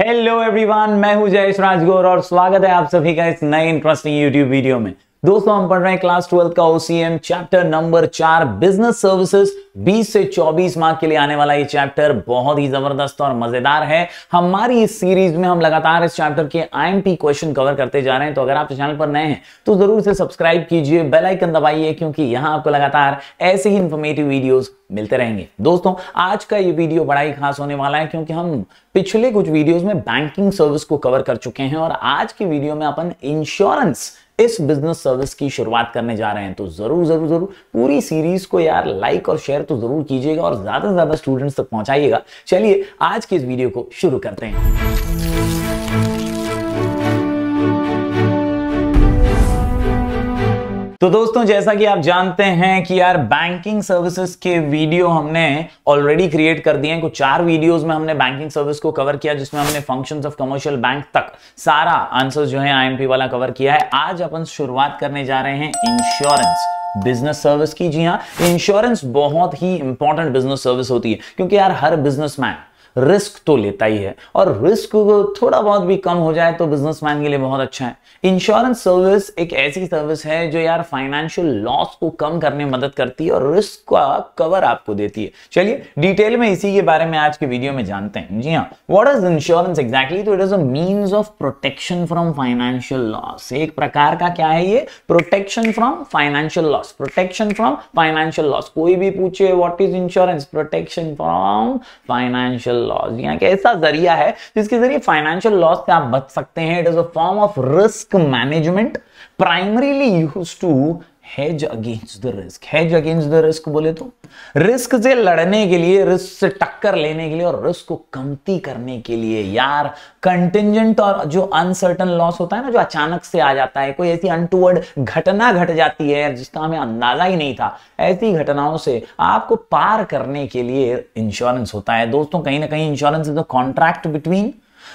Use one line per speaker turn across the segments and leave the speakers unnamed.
Hello everyone मैं हूं जयेश राजगौर और स्वागत है आप सभी का इस नए इंटरेस्टिंग यूट्यूब वीडियो में दोस्तों हम पढ़ रहे हैं क्लास ट्वेल्थ का ओसीएम चैप्टर नंबर चार बिजनेस सर्विसेज 20 से 24 मार्क के लिए आने वाला ये चैप्टर बहुत ही जबरदस्त और मजेदार है हमारी इस सीरीज में हम लगातार इस चैप्टर के आईएमपी क्वेश्चन कवर करते जा रहे हैं तो अगर आप चैनल पर नए हैं तो जरूर से सब्सक्राइब कीजिए बेलाइकन दबाइए क्योंकि यहां आपको लगातार ऐसे ही इंफॉर्मेटिव वीडियो मिलते रहेंगे दोस्तों आज का ये वीडियो बड़ा ही खास होने वाला है क्योंकि हम पिछले कुछ वीडियोस में बैंकिंग सर्विस को कवर कर चुके हैं और आज की वीडियो में अपन इंश्योरेंस इस बिजनेस सर्विस की शुरुआत करने जा रहे हैं तो जरूर जरूर जरूर पूरी सीरीज को यार लाइक और शेयर तो जरूर कीजिएगा और ज्यादा से ज्यादा स्टूडेंट्स तक पहुंचाइएगा चलिए आज की इस वीडियो को शुरू करते हैं तो दोस्तों जैसा कि आप जानते हैं कि यार बैंकिंग सर्विसेज के वीडियो हमने ऑलरेडी क्रिएट कर दिए हैं कुछ चार वीडियोस में हमने बैंकिंग सर्विस को कवर किया जिसमें हमने फंक्शंस ऑफ कमर्शियल बैंक तक सारा आंसर जो है आईएमपी वाला कवर किया है आज अपन शुरुआत करने जा रहे हैं इंश्योरेंस बिजनेस सर्विस की जी हाँ इंश्योरेंस बहुत ही इंपॉर्टेंट बिजनेस सर्विस होती है क्योंकि यार हर बिजनेसमैन रिस्क तो लेता ही है और रिस्क थोड़ा बहुत भी कम हो जाए तो बिजनेसमैन के लिए बहुत अच्छा है इंश्योरेंस सर्विस एक ऐसी सर्विस है जो यार फाइनेंशियल लॉस को कम करने में मदद करती है और रिस्क का कवर आपको देती है चलिए डिटेल में इसी के बारे में आज के वीडियो में जानते हैं जी हाँ वॉट इज इंश्योरेंस एक्जैक्टली तो it is us of protection from financial loss एक प्रकार का क्या है ये protection from financial loss protection from financial loss कोई भी पूछे what is insurance protection from financial loss यहाँ क्या ऐसा जरिया है जिसके जरिए फाइनेंशियल लॉस से आप बच सकते हैं it is a form of risk management primarily use to hedge against the risk hedge against the risk बोले तो रिस्क से लड़ने के लिए रिस्क से टक्कर लेने के लिए और रिस्क को कमती करने के लिए यार कंटिजेंट और जो अनसर्टन लॉस होता है ना जो अचानक से आ जाता है कोई ऐसी अनटूवर्ड घटना घट जाती है जिसका हमें अंदाजा ही नहीं था ऐसी घटनाओं से आपको पार करने के लिए इंश्योरेंस होता है दोस्तों कहीं ना कहीं insurance is the contract between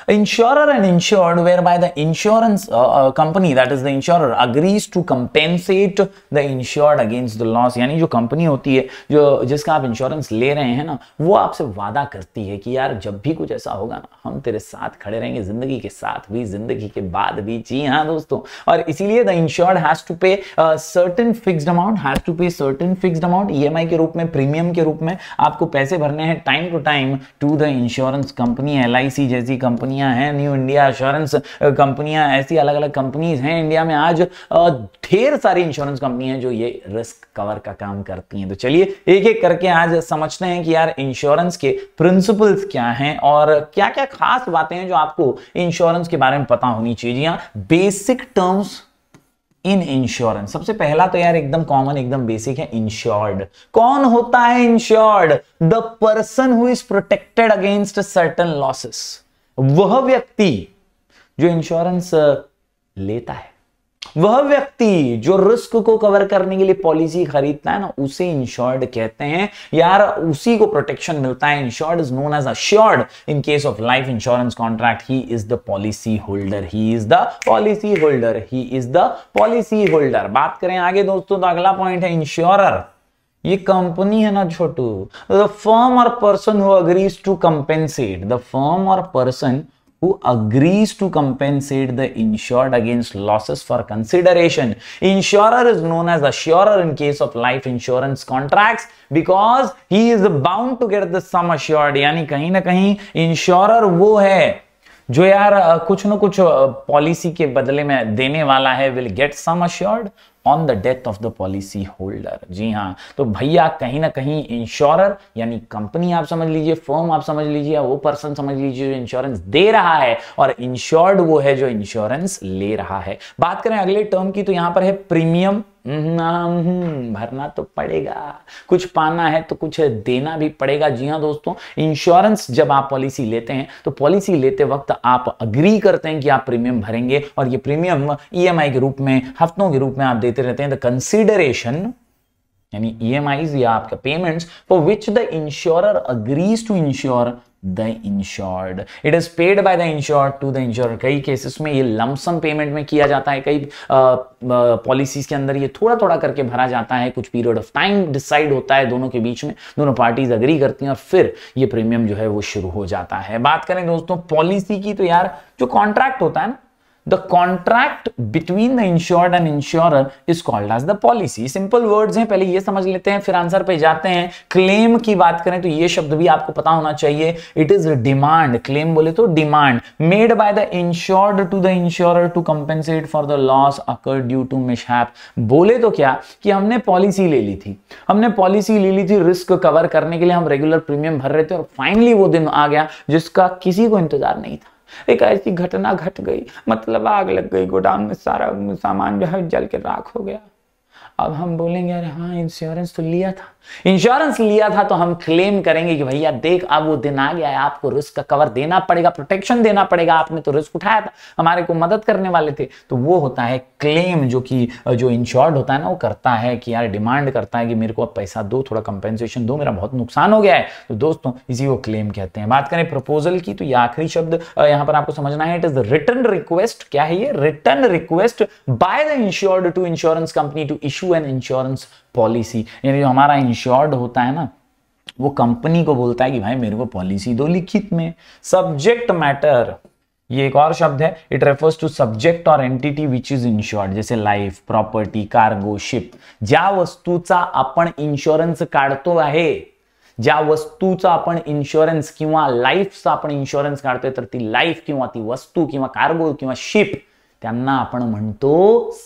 Insurer and insured, whereby the insurance uh, uh, company, that is the insurer, agrees to compensate the insured against the loss. यानी जो कंपनी होती है जो जिसका आप इंश्योरेंस ले रहे हैं ना वो आपसे वादा करती है कि यार जब भी कुछ ऐसा होगा ना हम तेरे साथ खड़े रहेंगे जिंदगी के साथ भी जिंदगी के बाद भी जी हाँ दोस्तों और इसीलिए the insured has to pay certain fixed amount has to pay certain fixed amount EMI के रूप में प्रीमियम के रूप में आपको पैसे भरने हैं time to time to the insurance company L जैसी कंपनी कंपनियां हैं न्यू इंडिया इंश्योरेंस कंपनियां ऐसी अलग अलग कंपनीज हैं इंडिया में आज uh, ढेर सारी इंश्योरेंस कंपनी है जो ये रिस्क कवर का काम करती हैं तो चलिए एक एक करके आज समझते हैं कि यार इंश्योरेंस के प्रिंसिपल्स क्या हैं और क्या क्या खास बातें हैं जो आपको इंश्योरेंस के बारे में पता होनी चाहिए बेसिक टर्म्स इन इंश्योरेंस सबसे पहला तो यार एकदम कॉमन एकदम बेसिक है इंश्योर्ड कौन होता है insured the person who is protected against certain losses वह व्यक्ति जो इंश्योरेंस uh, लेता है वह व्यक्ति जो रिस्क को कवर करने के लिए पॉलिसी खरीदता है ना उसे इंश्योर्ड कहते हैं यार उसी को प्रोटेक्शन मिलता है insured is known as assured in case of life insurance contract he is the policy holder he is the policy holder he is the policy holder बात करें आगे दोस्तों तो अगला पॉइंट है इंश्योरर ये कंपनी है ना छोटू द फर्म और person who agrees to compensate the firm और person who agrees to compensate the insured against losses for consideration. Insurer is known as assurer in case of life insurance contracts because he is bound to get the sum assured. यानी कहीं ना कहीं insurer वो है जो यार कुछ ना कुछ पॉलिसी के बदले में देने वाला है will get sum assured on the death of the policy holder जी हाँ तो भैया कहीं ना कहीं इंश्योरर यानी कंपनी आप समझ लीजिए फर्म आप समझ लीजिए वो पर्सन समझ लीजिए जो इंश्योरेंस दे रहा है और इंश्योर्ड वो है जो इंश्योरेंस ले रहा है बात करें अगले टर्म की तो यहां पर है प्रीमियम हम्म, भरना तो पड़ेगा कुछ पाना है तो कुछ देना भी पड़ेगा जी हाँ दोस्तों इंश्योरेंस जब आप पॉलिसी लेते हैं तो पॉलिसी लेते वक्त आप अग्री करते हैं कि आप प्रीमियम भरेंगे और ये प्रीमियम ईएमआई e के रूप में हफ्तों के रूप में आप देते रहते हैं द कंसिडरेशन यानी ई e या आपका payments for which the insurer agrees to insure the insured it is paid by the insured to the insurer कई केसेस में ये लमसम पेमेंट में किया जाता है कई पॉलिसीज के अंदर ये थोड़ा थोड़ा करके भरा जाता है कुछ पीरियड ऑफ टाइम डिसाइड होता है दोनों के बीच में दोनों पार्टीज अग्री करती हैं और फिर ये प्रीमियम जो है वो शुरू हो जाता है बात करें दोस्तों पॉलिसी की तो यार जो कॉन्ट्रैक्ट होता है ना the contract between the insured and insurer is called as the policy simple words हैं पहले ये समझ लेते हैं फिर आंसर पे जाते हैं क्लेम की बात करें तो ये शब्द भी आपको पता होना चाहिए इट इज डिमांड क्लेम बोले तो demand made by the insured to the insurer to compensate for the loss occur due to mishap बोले तो क्या कि हमने पॉलिसी ले ली थी हमने पॉलिसी ले ली थी रिस्क कवर करने के लिए हम रेगुलर प्रीमियम भर रहे थे और फाइनली वो दिन आ गया जिसका किसी को इंतजार नहीं था एक ऐसी घटना घट गई मतलब आग लग गई गोडाउन में सारा सामान जो है जल के राख हो गया अब हम बोलेंगे यार हाँ इंश्योरेंस तो लिया था इंश्योरेंस लिया था तो हम क्लेम करेंगे कि भैया देख अब वो दिन आ गया है आपको रिस्क का कवर देना पड़ेगा प्रोटेक्शन देना पड़ेगा आपने तो रिस्क उठाया था हमारे को मदद करने वाले थे तो वो होता है क्लेम जो कि जो इंश्योर्ड होता है ना वो करता है कि यार डिमांड करता है कि मेरे को अब पैसा दो थोड़ा कंपेंसेशन दो मेरा बहुत नुकसान हो गया है तो दोस्तों इसी को क्लेम कहते हैं बात करें प्रपोजल की तो ये आखिरी शब्द यहां पर आपको समझना है इट इज रिटर्न रिक्वेस्ट क्या है ये return request by the insured to insurance company to issue issue an insurance policy यानी जो हमारा इंश्योर्ड होता है ना वो कंपनी को बोलता है कि भाई मेरे को पॉलिसी दो लिखित में सब्जेक्ट मैटर ये एक और शब्द है it refers to subject or entity which is insured जैसे लाइफ प्रॉपर्टी कार्गो शिप ज्या वस्तु आपण इन्शुरन्स काढतो आहे ज्या वस्तूचा आपण इन्शुरन्स किंवा लाईफचा आपण इन्शुरन्स काढतोय तर ती कार्गो कि शिप त्यांना आपण म्हणतो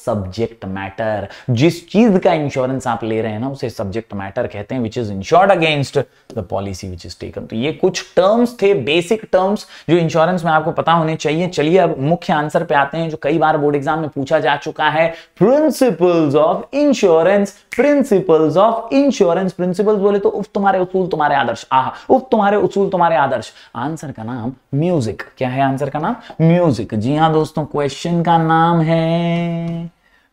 सब्जेक्ट मैटर जिस चीज का इंश्योरेंस आप ले रहे हैं ना उसे सब्जेक्ट मैटर कहते हैं which is insured against the policy which is taken तो ये कुछ टर्म्स थे बेसिक टर्म्स जो इंश्योरेंस में आपको पता होने चाहिए चलिए अब मुख्य आंसर पे आते हैं जो कई बार बोर्ड एग्जाम में पूछा जा चुका है principles of insurance principles of insurance principles बोले तो उफ तुम्हारे उसूल तुम्हारे आदर्श आह उफ तुम्हारे उसूल तुम्हारे आदर्श आंसर का नाम म्यूजिक क्या है आंसर का नाम म्यूजिक जी हाँ दोस्तों क्वेश्चन का नाम है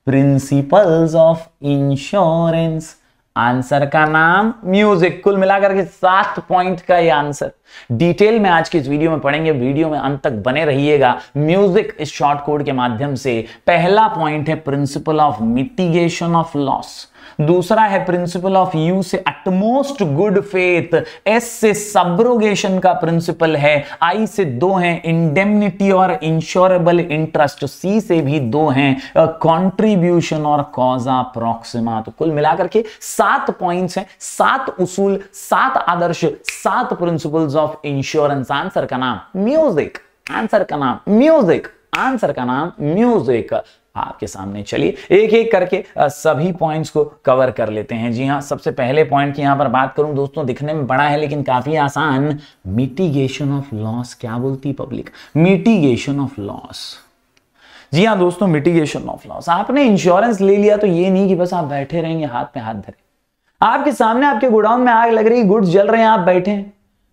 प्रिंसिपल्स ऑफ इंश्योरेंस आंसर का नाम म्यूजिक कुल मिलाकर के सात पॉइंट का ये आंसर डिटेल में आज की इस वीडियो में पढ़ेंगे वीडियो में अंत तक बने रहिएगा म्यूजिक इस शॉर्ट कोड के माध्यम से पहला पॉइंट है principle of mitigation of loss दूसरा है प्रिंसिपल ऑफ यू से अटमोस्ट गुड फेथ एस से सब्रोगेशन का प्रिंसिपल है आई से दो हैं इंडेमनिटी और इंश्योरेबल इंटरेस्ट सी से भी दो हैं कंट्रीब्यूशन और कॉजा प्रोक्सिमा तो कुल मिलाकर के सात पॉइंट्स हैं सात उसूल सात आदर्श सात प्रिंसिपल्स ऑफ इंश्योरेंस आंसर का नाम म्यूजिक आंसर का नाम म्यूजिक आंसर का नाम म्यूजिक आपके सामने चलिए एक एक करके सभी पॉइंट्स को कवर कर लेते हैं जी हाँ सबसे पहले पॉइंट की यहां पर बात करूं दोस्तों दिखने में बड़ा है लेकिन काफी आसान मिटिगेशन ऑफ लॉस क्या बोलती पब्लिक मिटिगेशन ऑफ लॉस जी हाँ दोस्तों मिटिगेशन ऑफ लॉस आपने इंश्योरेंस ले लिया तो ये नहीं कि बस आप बैठे रहेंगे हाथ पे हाथ धरे आपके सामने आपके गोडाउन में आग लग रही गुड्स जल रहे हैं आप बैठे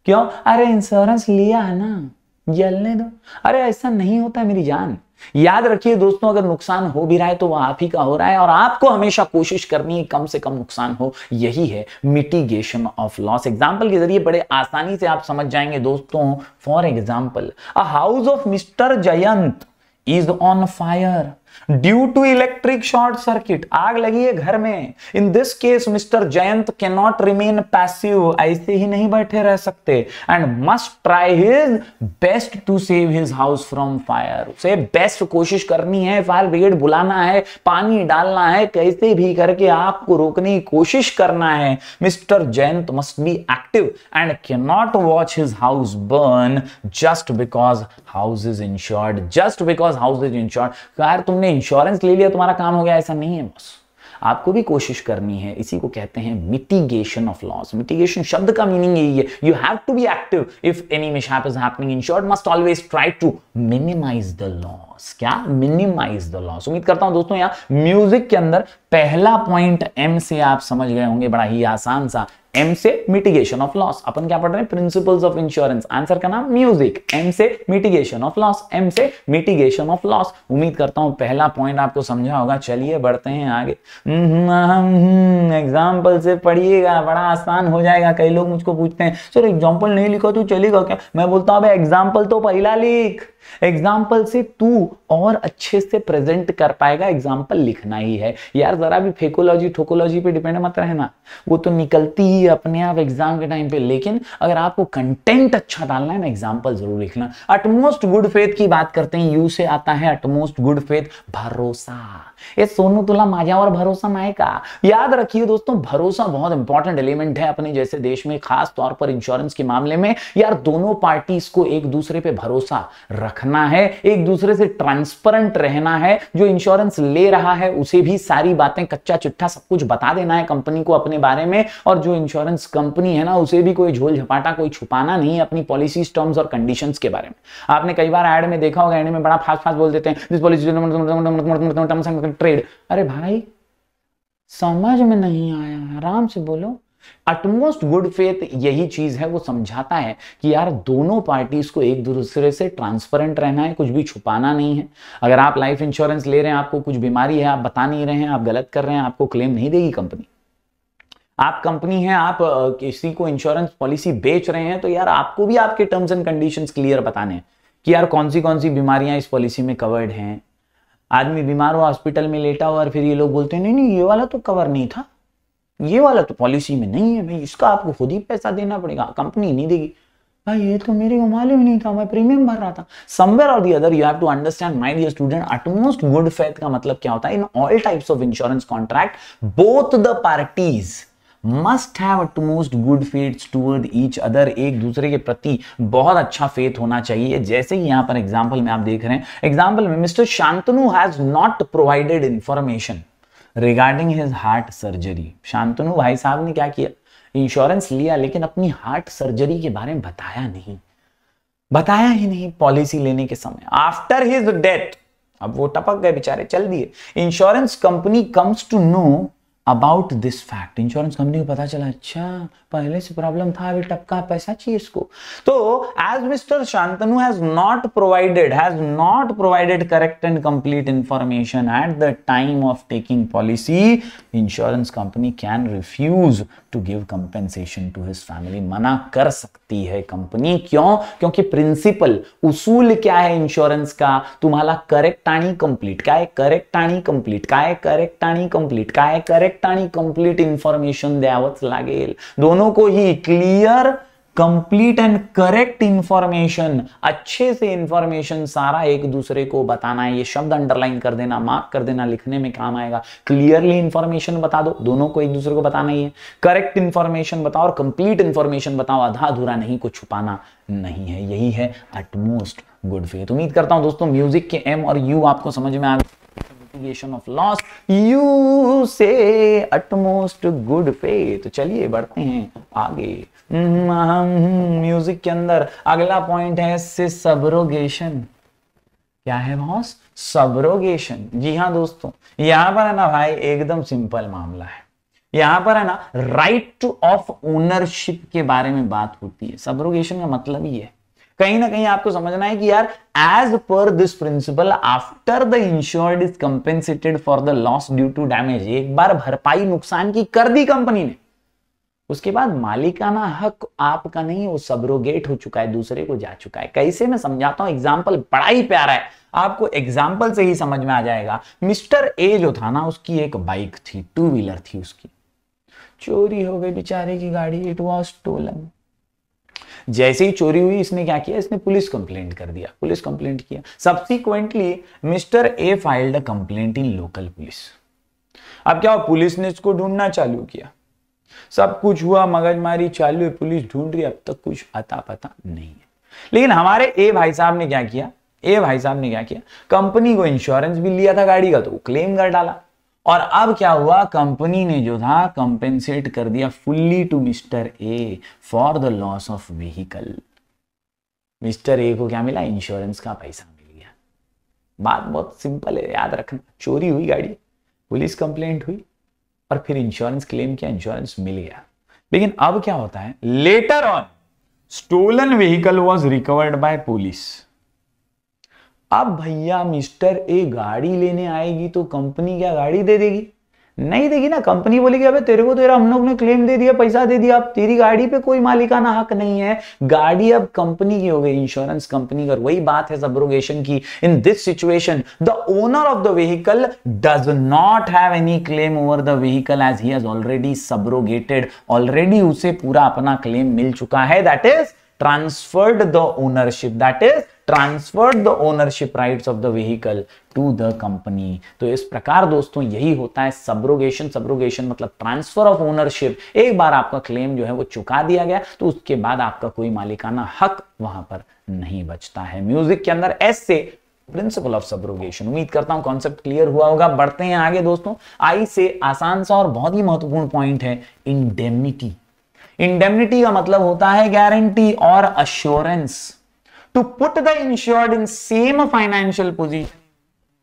क्यों अरे इंश्योरेंस लिया है ना जलने दो अरे ऐसा नहीं होता मेरी जान याद रखिए दोस्तों अगर नुकसान हो भी रहा है तो वह आप ही का हो रहा है और आपको हमेशा कोशिश करनी है कम से कम नुकसान हो यही है मिटिगेशन ऑफ लॉस एग्जाम्पल के जरिए बड़े आसानी से आप समझ जाएंगे दोस्तों for example a house of Mister Jayant is on fire due to electric short circuit आग लगी है घर में in this case Mister Jayant can not remain passive ऐसे ही नहीं बैठे रह सकते and must try his best to save his house from fire उसे बेस्ट कोशिश करनी है फायर ब्रिगेड बुलाना है पानी डालना है कैसे भी करके आग को रोकने की कोशिश करना है Mister Jayant must be active and can not watch his house burn just because house is insured just because house is insured यार तुम तुमने इंश्योरेंस ले लिया तुम्हारा काम हो गया ऐसा नहीं है बस आपको भी कोशिश करनी है इसी को कहते हैं मिटिगेशन ऑफ लॉस मिटिगेशन शब्द का मीनिंग यही है you have to be active if any mishap is happening in short must always try to minimise the loss क्या मिनिमाइज द लॉस उम्मीद करता हूं दोस्तों यहां म्यूजिक के अंदर पहला पॉइंट एम से आप समझ गए होंगे बड़ा ही आसान सा एम से मिटिगेशन ऑफ लॉस अपन क्या पढ़ रहे हैं प्रिंसिपल्स ऑफ इंश्योरेंस आंसर का नाम म्यूजिक एम से मिटिगेशन ऑफ लॉस एम से मिटिगेशन ऑफ लॉस उम्मीद करता हूं पहला पॉइंट आपको समझा होगा चलिए बढ़ते हैं आगे एग्जाम्पल हम्म, हम्म, से पढ़िएगा बड़ा आसान हो जाएगा कई लोग मुझको पूछते हैं सर एग्जाम्पल नहीं लिखो तो तू चलेगा क्या मैं बोलता हूं एग्जाम्पल तो पहला लिख एग्जाम्पल से तू और अच्छे से प्रेजेंट कर पाएगा एग्जाम्पल लिखना ही है यार जरा भी फेकोलॉजी ठोकोलॉजी पे डिपेंड मत रहना वो तो निकलती ही अपने आप एग्जाम के टाइम पे लेकिन अगर आपको कंटेंट अच्छा डालना है ना एग्जाम्पल जरूर लिखना अटमोस्ट गुड फेथ की बात करते हैं यू से आता है अटमोस्ट गुड फेथ भरोसा ये सोनू तुला माजा और भरोसा मायका याद रखिए दोस्तों भरोसा बहुत इंपॉर्टेंट एलिमेंट है अपने जैसे देश में खास तौर पर इंश्योरेंस के मामले में यार दोनों पार्टीज को एक दूसरे पे भरोसा रखना है एक दूसरे से ट्रांसपेरेंट रहना है जो इंश्योरेंस ले रहा है उसे भी सारी बातें कच्चा चिट्ठा सब कुछ बता देना है कंपनी को अपने बारे में और जो इंश्योरेंस कंपनी है ना उसे भी कोई झोल झपाटा कोई छुपाना नहीं है अपनी पॉलिसीज टर्म्स और कंडीशंस के बारे में आपने कई बार एड में देखा होगा एड में बड़ा फास्ट फास्ट बोल देते हैं दिस पॉलिसी ट्रेड अरे भाई समझ में नहीं आया आराम से बोलो अटमोस्ट गुड फेथ यही चीज है वो समझाता है कि यार दोनों पार्टीज को एक दूसरे से ट्रांसपेरेंट रहना है कुछ भी छुपाना नहीं है अगर आप लाइफ इंश्योरेंस ले रहे हैं आपको कुछ बीमारी है आप बता नहीं रहे हैं आप गलत कर रहे हैं आपको क्लेम नहीं देगी कंपनी आप कंपनी है आप किसी को इंश्योरेंस पॉलिसी बेच रहे हैं तो यार आपको भी आपके टर्म्स एंड कंडीशन क्लियर बताने हैं कि यार कौन सी कौन सी बीमारियां इस पॉलिसी में कवर्ड हैं आदमी बीमार हो हॉस्पिटल में लेटा हो और फिर ये लोग बोलते हैं नहीं नहीं ये वाला तो कवर नहीं था ये वाला तो पॉलिसी में नहीं है भाई इसका आपको खुद ही पैसा देना पड़ेगा कंपनी नहीं देगी भाई ये तो मेरे को मालूम नहीं था मैं प्रीमियम भर रहा था समवेयर और the other you have to understand my dear student utmost good faith का मतलब क्या होता है in all types of insurance contract both the parties must have utmost good faith toward each other एक दूसरे के प्रति बहुत अच्छा फेथ होना चाहिए जैसे ही यहां पर एग्जाम्पल में आप देख रहे हैं एग्जाम्पल में Mister Shantanu has not provided information regarding his heart surgery Shantanu भाई साहब ने क्या किया इंश्योरेंस लिया लेकिन अपनी हार्ट सर्जरी के बारे में बताया नहीं बताया ही नहीं पॉलिसी लेने के समय आफ्टर हिज डेथ अब वो टपक गए बेचारे चल दिए insurance company comes to know about this fact insurance company को पता चला अच्छा पहले से प्रॉब्लम था अभी टपका पैसा चाहिए इसको तो as Mister Shantanu has not provided has not provided correct and complete information at the time of taking policy insurance company can refuse to give compensation to his family मना कर सकती है कंपनी क्यों क्योंकि प्रिंसिपल उसूल क्या है इंश्योरेंस का तुम्हारा करेक्ट आणि कंप्लीट काय करेक्ट आणि कंप्लीट काय करेक्ट आणि कंप्लीट काय करेक्ट करेक्ट आणि कम्प्लीट इन्फॉर्मेशन द्यावंच लागेल दोनों को ही clear complete and correct information अच्छे से इंफॉर्मेशन सारा एक दूसरे को बताना है ये शब्द अंडरलाइन कर देना मार्क कर देना लिखने में काम आएगा क्लियरली इंफॉर्मेशन बता दो दोनों को एक दूसरे को बताना ही है करेक्ट इंफॉर्मेशन बताओ और कंप्लीट इंफॉर्मेशन बताओ आधा अधूरा नहीं कुछ छुपाना नहीं है यही है एटमोस्ट गुड फेथ उम्मीद करता हूं दोस्तों म्यूजिक के एम और यू आपको समझ में आ गए मिटिगेशन ऑफ लॉस यू से अटमोस्ट गुड पे तो चलिए बढ़ते हैं आगे म्यूजिक हम्म, के अंदर अगला पॉइंट है से सबरोगेशन क्या है बॉस सबरोगेशन जी हाँ दोस्तों यहां पर है ना भाई एकदम सिंपल मामला है यहां पर है ना राइट टू ऑफ ओनरशिप के बारे में बात होती है सबरोगेशन का मतलब ही है कहीं ना कहीं आपको समझना है कि यार as per this principle after the insured is compensated for the loss due to damage एक बार भरपाई नुकसान की कर दी कंपनी ने उसके बाद मालिकाना हक आपका नहीं वो सबरोगेट हो चुका है दूसरे को जा चुका है कैसे मैं समझाता हूं एग्जाम्पल बड़ा ही प्यारा है आपको एग्जाम्पल से ही समझ में आ जाएगा मिस्टर ए जो था ना उसकी एक बाइक थी टू व्हीलर थी उसकी चोरी हो गई बेचारे की गाड़ी इट वॉज टोलन जैसे ही चोरी हुई इसने क्या किया इसने पुलिस कंप्लेंट कर दिया पुलिस कंप्लेंट किया subsequently Mister A filed complaint in local police अब क्या हुआ पुलिस ने इसको ढूंढना चालू किया सब कुछ हुआ मगजमारी चालू है पुलिस ढूंढ रही अब तक कुछ आता पता नहीं है लेकिन हमारे ए भाई साहब ने क्या किया ए भाई साहब ने क्या किया कंपनी को इंश्योरेंस भी लिया था गाड़ी का तो क्लेम कर डाला और अब क्या हुआ कंपनी ने जो था कंपेंसेट कर दिया fully to Mister A for the loss of vehicle Mister A को क्या मिला इंश्योरेंस का पैसा मिल गया बात बहुत सिंपल है याद रखना चोरी हुई गाड़ी पुलिस कंप्लेंट हुई और फिर इंश्योरेंस क्लेम किया इंश्योरेंस मिल गया लेकिन अब क्या होता है later on stolen vehicle was recovered by police अब भैया मिस्टर ए गाड़ी लेने आएगी तो कंपनी क्या गाड़ी दे देगी नहीं देगी ना कंपनी बोलेगी अबे तेरे को तेरा तो हम लोग ने क्लेम दे दिया पैसा दे दिया अब तेरी गाड़ी पे कोई मालिकाना हक नहीं है गाड़ी अब कंपनी की हो गई इंश्योरेंस कंपनी का वही बात है सब्रोगेशन की in this situation the owner of the vehicle does not have any claim over the vehicle as he has already subrogated already उसे पूरा अपना क्लेम मिल चुका है that is transferred the ownership that is transferred the ownership rights of the vehicle to the company तो इस प्रकार दोस्तों यही होता है सब्रोगेशन सब्रोगेशन मतलब ट्रांसफर ऑफ ओनरशिप एक बार आपका क्लेम जो है वो चुका दिया गया तो उसके बाद आपका कोई मालिकाना हक वहां पर नहीं बचता है म्यूजिक के अंदर एस से प्रिंसिपल ऑफ सब्रोगेशन उम्मीद करता हूं कॉन्सेप्ट क्लियर हुआ होगा बढ़ते हैं आगे दोस्तों आई से आसान सा और बहुत ही महत्वपूर्ण पॉइंट है इंडेमनिटी इंडेमनिटी का मतलब होता है गारंटी और assurance to put the insured in same financial position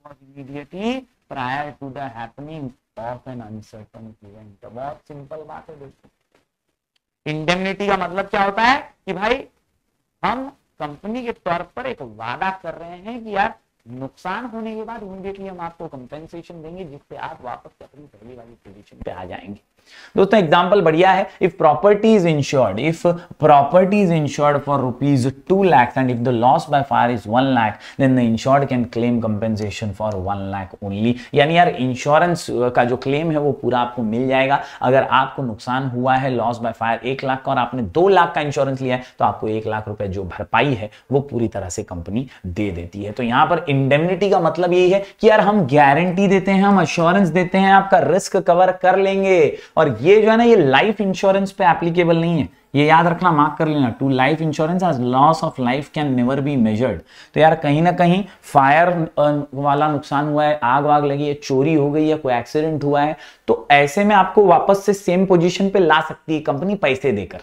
was immediately prior to the happening of an uncertain event. तो बहुत सिंपल बात है देखो इंडेमनिटी का मतलब क्या होता है कि भाई हम कंपनी के तौर पर एक वादा कर रहे हैं कि यार नुकसान होने के बाद इमीडिएटली हम आपको कंपेंसेशन देंगे जिससे आप वापस अपनी पहली वाली पोजीशन पे आ जाएंगे दोस्तों एग्जाम्पल बढ़िया है if property is insured if property is insured for rupees two lakhs and if the loss by fire is one lakh then the insured can claim compensation for one lakh only यानी यार इंश्योरेंस का जो claim है वो पूरा आपको मिल जाएगा अगर आपको नुकसान हुआ है लॉस बाय फायर एक लाख का और आपने दो लाख का इंश्योरेंस लिया है तो आपको एक लाख रुपए जो भरपाई है वो पूरी तरह से कंपनी दे देती है तो यहां पर इंडेमनिटी का मतलब यही है कि यार हम गारंटी देते हैं हम अश्योरेंस देते हैं आपका रिस्क कवर कर लेंगे और ये जो है ना ये लाइफ इंश्योरेंस पे एप्लीकेबल नहीं है ये याद रखना मार्क कर लेना to life insurance as loss of life can never be measured तो यार कहीं ना कहीं फायर वाला नुकसान हुआ है आग वाग लगी है चोरी हो गई है कोई एक्सीडेंट हुआ है तो ऐसे में आपको वापस से सेम पोजीशन पे ला सकती है कंपनी पैसे देकर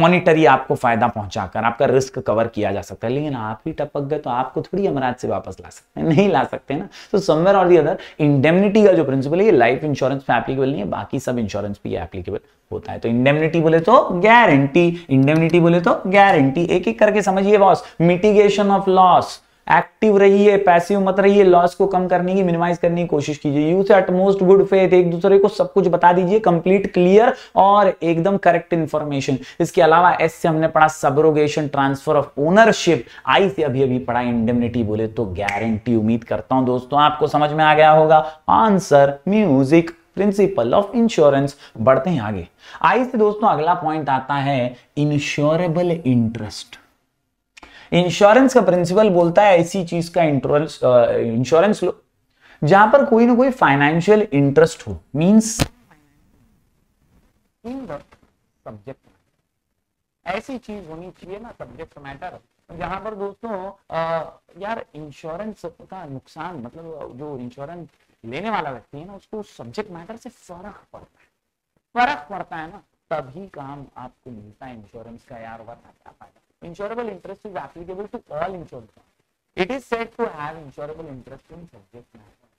मॉनिटरी आपको फायदा पहुंचाकर आपका रिस्क कवर किया जा सकता है लेकिन आप ही टपक गए तो आपको थोड़ी अमराज से वापस ला सकते हैं नहीं ला सकते ना तो समवेयर और दी अदर इंडेमनिटी का जो प्रिंसिपल है ये लाइफ इंश्योरेंस में एप्लीकेबल नहीं है बाकी सब इंश्योरेंस भी एप्लीकेबल होता है तो इंडेमनिटी बोले तो गारंटी इंडेमनिटी बोले तो गारंटी एक एक करके समझिए boss mitigation of loss active रहिए पैसिव मत रहिए लॉस को कम करने की मिनिमाइज करने की कोशिश कीजिए यूज एटमोस्ट गुड फेथ एक दूसरे को सब कुछ बता दीजिए कंप्लीट क्लियर और एकदम करेक्ट इंफॉर्मेशन इसके अलावा एस से हमने पढ़ा subrogation transfer of ownership I से अभी अभी पढ़ा इंडेमनिटी बोले तो गारंटी उम्मीद करता हूं दोस्तों आपको समझ में आ गया होगा answer music principle of insurance बढ़ते हैं आगे आई से दोस्तों अगला पॉइंट आता है इंश्योरेबल इंटरेस्ट इंश्योरेंस का प्रिंसिपल बोलता है ऐसी चीज का इंश्योरेंस इंश्योरेंस लो जहां पर कोई ना कोई फाइनेंशियल इंटरेस्ट हो मींस सब्जेक्ट ऐसी चीज होनी चाहिए ना सब्जेक्ट मैटर जहां पर दोस्तों यार इंश्योरेंस का नुकसान मतलब जो इंश्योरेंस लेने वाला व्यक्ति है ना उसको सब्जेक्ट मैटर से फर्क पड़ता है फर्क पड़ता है ना तभी काम आपको मिलता है इंश्योरेंस का यार है Insurable interest is applicable to all insured. It is said to have insurable interest in subject matter.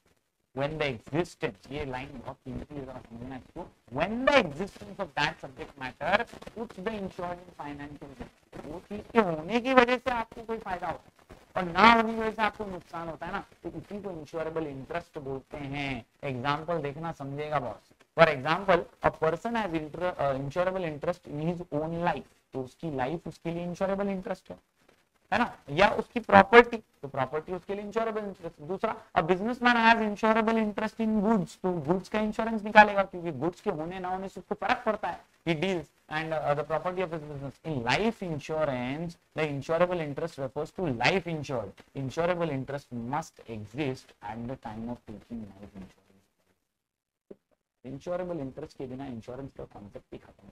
When the existence, ye line bahut बहुत hai है समझना इसको. When the existence of that subject matter puts the insured in financial debt. वो cheez ke hone ki wajah se aapko koi fayda hota hai और ना होने की वजह से आपको नुकसान होता है ना तो इसी को इंश्योरेबल इंटरेस्ट बोलते हैं एग्जांपल देखना समझेगा boss for example a person has insurable interest in his own life तो उसकी लाइफ उसके लिए इंश्योरेबल इंटरेस्ट है है ना या उसकी प्रॉपर्टी तो प्रॉपर्टी उसके लिए इंश्योरेबल इंटरेस्ट दूसरा अब businessman has insurable interest in goods तो गुड्स का इंश्योरेंस निकालेगा क्योंकि गुड्स के होने ना होने से उसको फर्क पड़ता है he deals and uh, the property of his business in life insurance the insurable interest refers to life insured insurable interest must exist at the time of taking life insurance insurable interest के बिना insurance का concept ही खत्म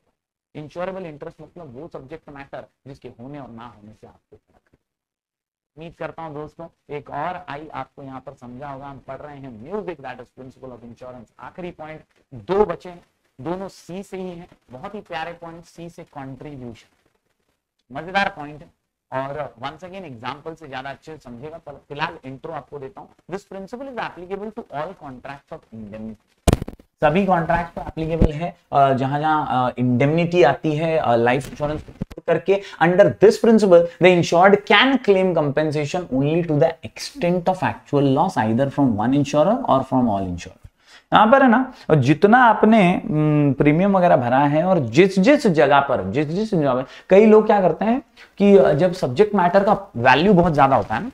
insurable interest मतलब वो subject matter जिसके होने और ना होने से आपको फर्क उम्मीद करता हूँ दोस्तों एक और आई आपको यहाँ पर समझा होगा हम पढ़ रहे हैं music that is principle of insurance आखिरी पॉइंट दो बचे दोनों सी से ही है बहुत ही प्यारे पॉइंट सी से कॉन्ट्रीब्यूशन मजेदार पॉइंट और वंस अगेन एग्जाम्पल से ज्यादा अच्छे समझेगा पर फिलहाल इंट्रो आपको देता हूँ this principle is applicable to all contract of indemnity सभी कॉन्ट्रैक्ट पर एप्लीकेबल है जहां जहां इंडेमनिटी आती है लाइफ इंश्योरेंस करके under this principle the insured can claim compensation only to the extent of actual loss either from one insurer or from all insurer पर है ना और जितना आपने प्रीमियम वगैरह भरा है और जिस जिस जगह पर जिस जिस जगह पर कई लोग क्या करते हैं कि जब सब्जेक्ट मैटर का वैल्यू बहुत ज्यादा होता है ना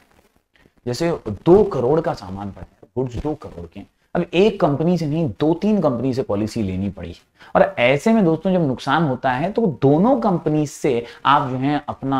जैसे दो करोड़ का सामान पड़ता है गुड्स दो करोड़ के अब एक कंपनी से नहीं दो तीन कंपनी से पॉलिसी लेनी पड़ी और ऐसे में दोस्तों जब नुकसान होता है तो दोनों कंपनी से आप जो है अपना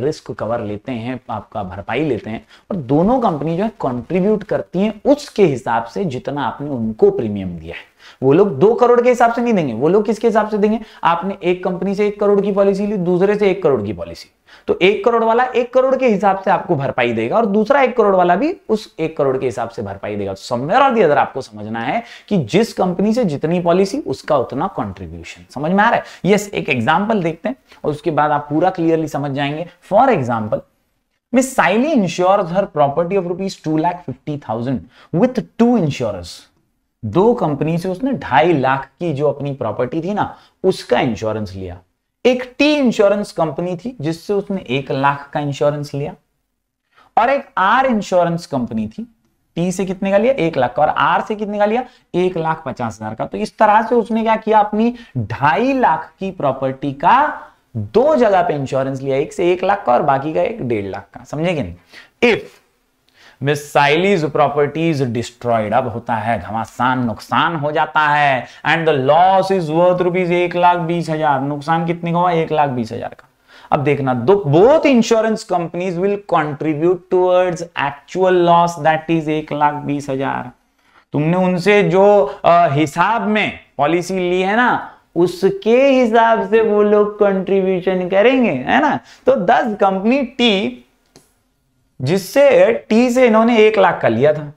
रिस्क कवर लेते हैं आपका भरपाई लेते हैं और दोनों कंपनी जो है कंट्रीब्यूट करती हैं उसके हिसाब से जितना आपने उनको प्रीमियम दिया है वो लोग दो करोड़ के हिसाब से नहीं देंगे वो लोग किसके हिसाब से देंगे आपने एक कंपनी से एक करोड़ की पॉलिसी ली दूसरे से एक करोड़ की पॉलिसी तो एक करोड़ वाला एक करोड़ के हिसाब से आपको भरपाई देगा और दूसरा एक करोड़ वाला भी उस एक करोड़ के हिसाब से भरपाई देगा तो समवेयर और अदर आपको समझना है कि जिस कंपनी से जितनी पॉलिसी उसका उतना कॉन्ट्रीब्यूशन समझ में आ रहा है यस एक एग्जाम्पल देखते हैं और उसके बाद आप पूरा क्लियरली समझ जाएंगे for example Miss Saili insure her property of rupees two lakh fifty thousand with two insurance दो कंपनी से उसने ढाई लाख की जो अपनी प्रॉपर्टी थी ना उसका इंश्योरेंस लिया एक टी इंश्योरेंस कंपनी थी जिससे उसने एक लाख का इंश्योरेंस लिया और एक आर इंश्योरेंस कंपनी थी टी से कितने का लिया एक लाख का और आर से कितने का लिया एक लाख पचास हजार का तो इस तरह से उसने क्या किया अपनी ढाई लाख की प्रॉपर्टी का दो जगह पे इंश्योरेंस लिया एक से एक लाख का और बाकी का एक डेढ़ लाख का समझेंगे इफ मिसाइलीज प्रॉपर्टीज डिस्ट्रॉयड अब होता है घमासान नुकसान हो जाता है and the loss is worth rupees एक लाख बीस हजार नुकसान कितने का हुआ एक लाख बीस हजार का अब देखना दो both insurance companies will contribute towards actual loss that is एक लाख बीस हजार तुमने उनसे जो हिसाब में पॉलिसी ली है ना उसके हिसाब से वो लोग कंट्रीब्यूशन करेंगे है ना तो दस कंपनी टी जिससे टी से इन्होंने एक लाख का लिया था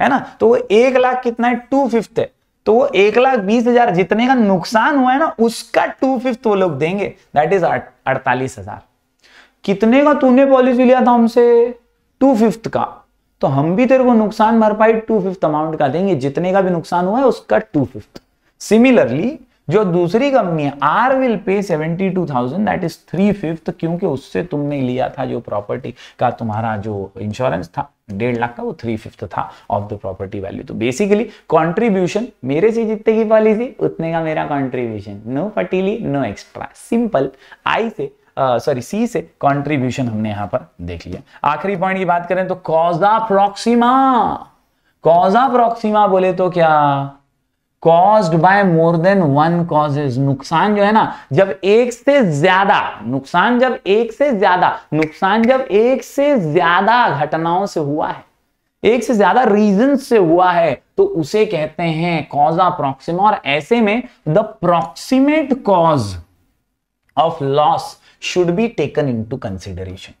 है ना तो वो एक लाख कितना है टू फिफ्थ है तो वो एक लाख बीस हजार जितने का नुकसान हुआ है ना उसका टू फिफ्थ वो लोग देंगे दैट इज अड़तालीस हजार कितने का तूने पॉलिसी लिया था हमसे टू फिफ्थ का तो हम भी तेरे को नुकसान भरपाई टू फिफ्थ अमाउंट का देंगे जितने का भी नुकसान हुआ है उसका टू फिफ्थ सिमिलरली जो दूसरी कंपनी है R will pay seventy two thousand that is three fifth क्योंकि उससे तुमने लिया था जो प्रॉपर्टी का तुम्हारा जो इंश्योरेंस था डेढ़ लाख का वो थ्री फिफ्थ था ऑफ द प्रॉपर्टी वैल्यू तो बेसिकली कंट्रीब्यूशन मेरे से जितने की पॉलिसी उतने का मेरा कॉन्ट्रीब्यूशन नो पटीली no extra simple I say sorry सी से कॉन्ट्रीब्यूशन हमने यहां पर देख लिया आखिरी पॉइंट की बात करें तो कॉजा प्रोक्सीमा कॉजा प्रोक्सीमा बोले तो क्या caused by more than one causes नुकसान जो है ना जब एक से ज्यादा नुकसान जब एक से ज्यादा नुकसान जब एक से ज्यादा घटनाओं से हुआ है एक से ज्यादा रीजन से हुआ है तो उसे कहते हैं कॉज प्रॉक्सिमा और ऐसे में the proximate cause of loss should be taken into consideration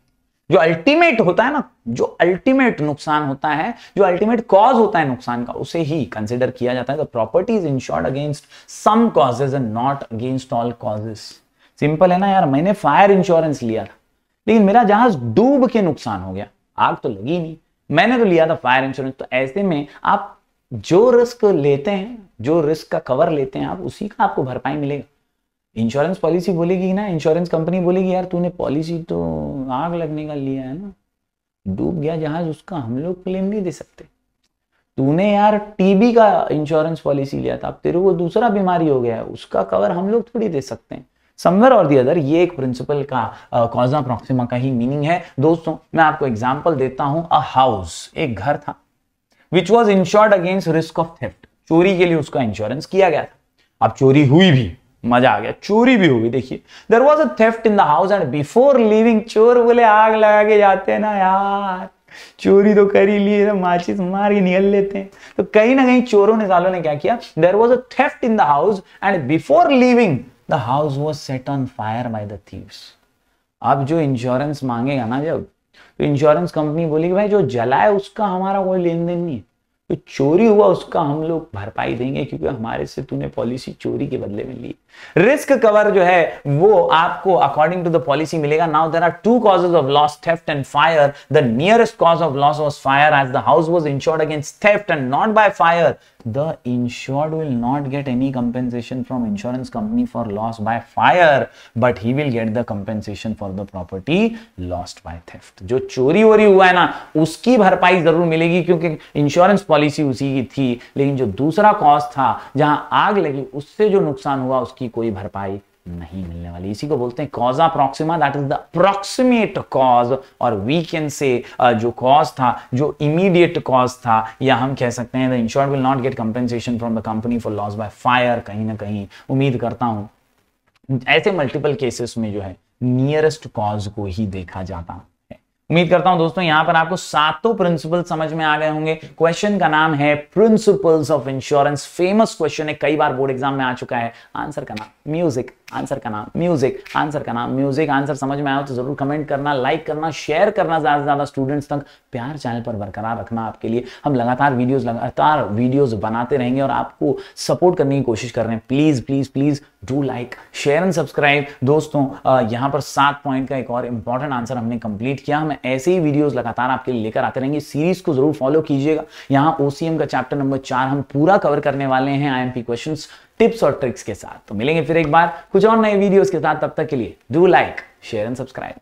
जो अल्टीमेट होता है ना जो अल्टीमेट नुकसान होता है जो अल्टीमेट कॉज होता है नुकसान का उसे ही कंसिडर किया जाता है the property is insured against some causes and not against all causes simple है ना यार मैंने फायर इंश्योरेंस लिया था लेकिन मेरा जहाज डूब के नुकसान हो गया आग तो लगी नहीं मैंने तो लिया था फायर इंश्योरेंस तो ऐसे में आप जो रिस्क लेते हैं जो रिस्क का कवर लेते हैं आप उसी का आपको भरपाई मिलेगा इंश्योरेंस पॉलिसी बोलेगी ना इंश्योरेंस कंपनी बोलेगी यार तूने पॉलिसी तो आग लगने का लिया है ना डूब गया जहाज उसका हम लोग क्लेम नहीं दे सकते तूने यार टीबी का इंश्योरेंस पॉलिसी लिया था अब तेरे को दूसरा बीमारी हो गया है उसका कवर हम लोग थोड़ी दे सकते हैं समवेयर और दी अदर ये एक प्रिंसिपल का कॉजा प्रॉक्सिमा का ही मीनिंग है दोस्तों मैं आपको एग्जाम्पल देता हूं अ हाउस एक घर था which was insured against risk of theft चोरी के लिए उसका इंश्योरेंस किया गया था अब चोरी हुई भी मजा आ गया चोरी भी हो गई देखिए there was a theft in the house and before leaving चोर बोले आग लगा के जाते हैं ना यार चोरी तो कर ही लिए तो माचिस मार के निकल लेते हैं तो कहीं ना कहीं चोरों ने सालों ने क्या किया there was a theft in the house and before leaving the house was set on fire by the thieves अब जो इंश्योरेंस मांगेगा ना जब तो इंश्योरेंस कंपनी बोलेगी भाई जो जलाए उसका हमारा कोई लेन देन नहीं है तो चोरी हुआ उसका हम लोग भरपाई देंगे क्योंकि हमारे से तूने पॉलिसी चोरी के बदले में ली रिस्क कवर जो है वो आपको अकॉर्डिंग टू द पॉलिसी मिलेगा now there are two causes of loss theft and fire the nearest cause of loss was fire as the house was insured against theft and not by fire the insured will not get any compensation from insurance company for loss by fire but he will get the compensation for the property lost by theft जो चोरी वोरी हुआ है ना उसकी भरपाई जरूर मिलेगी क्योंकि इंश्योरेंस पॉलिसी उसी की थी लेकिन जो दूसरा कॉज था जहां आग लगी उससे जो नुकसान हुआ उसकी की कोई भरपाई नहीं मिलने वाली इसी को बोलते हैं causa proxima that is the approximate cause और वी कैन से जो कॉज था जो इमीडिएट कॉज था या हम कह सकते हैं the insured will not get compensation from the company for loss by fire कहीं ना कहीं उम्मीद करता हूं ऐसे मल्टीपल केसेस में जो है नियरेस्ट कॉज को ही देखा जाता उम्मीद करता हूं दोस्तों यहां पर आपको सातों प्रिंसिपल समझ में आ गए होंगे क्वेश्चन का नाम है principles of insurance famous question है कई बार बोर्ड एग्जाम में आ चुका है आंसर का नाम म्यूजिक आंसर का नाम म्यूजिक आंसर का नाम म्यूजिक आंसर समझ में आया तो जरूर कमेंट करना लाइक करना शेयर करना ज्यादा से ज्यादा स्टूडेंट्स तक प्यार चैनल पर बरकरार रखना आपके लिए हम लगातार वीडियोस लगातार वीडियोस बनाते रहेंगे और आपको सपोर्ट करने की कोशिश कर रहे हैं please please please do like share and subscribe दोस्तों यहाँ पर सात पॉइंट का एक और इंपॉर्टेंट आंसर हमने कंप्लीट किया हम ऐसे ही वीडियोज लगातार आपके लिए लेकर आते रहेंगे सीरीज को जरूर फॉलो कीजिएगा यहाँ ओसीएम का चैप्टर नंबर चार हम पूरा कवर करने वाले हैं आई क्वेश्चन टिप्स और ट्रिक्स के साथ तो मिलेंगे फिर एक बार कुछ और नए वीडियोस के साथ तब तक के लिए do like share and subscribe